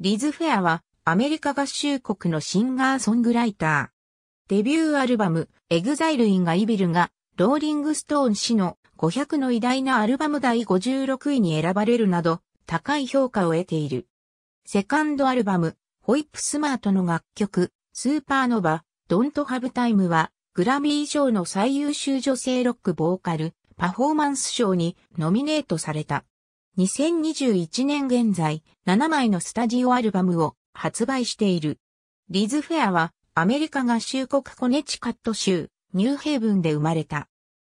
リズ・フェアはアメリカ合衆国のシンガーソングライター。デビューアルバム、エグザイル・イン・ガイビルが、ローリング・ストーン氏の500の偉大なアルバム第56位に選ばれるなど、高い評価を得ている。セカンドアルバム、ホイップスマートの楽曲、スーパーノバ、ドントハブタイムは、グラミー賞の最優秀女性ロックボーカル、パフォーマンス賞にノミネートされた。2021年現在、7枚のスタジオアルバムを発売している。リズ・フェアは、アメリカ合衆国コネチカット州、ニューヘイブンで生まれた。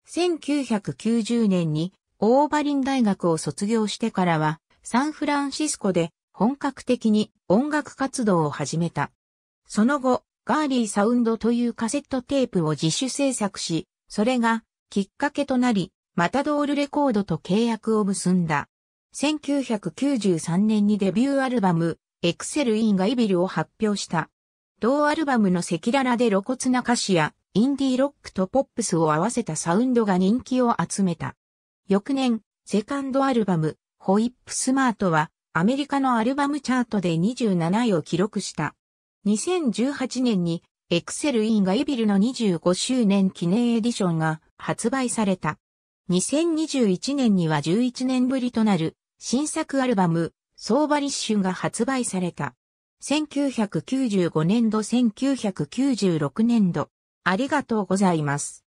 1990年に、オーバリン大学を卒業してからは、サンフランシスコで本格的に音楽活動を始めた。その後、ガーリーサウンドというカセットテープを自主制作し、それがきっかけとなり、マタドールレコードと契約を結んだ。1993年にデビューアルバム、エクセル・イン・ガイビルを発表した。同アルバムの赤裸々で露骨な歌詞や、インディーロックとポップスを合わせたサウンドが人気を集めた。翌年、セカンドアルバム、ホイップスマートは、アメリカのアルバムチャートで27位を記録した。2018年に、エクセル・イン・ガイビルの25周年記念エディションが発売された。2021年には11年ぶりとなる新作アルバム、ソーバリッシュが発売された。1995年度1996年度。ありがとうございます。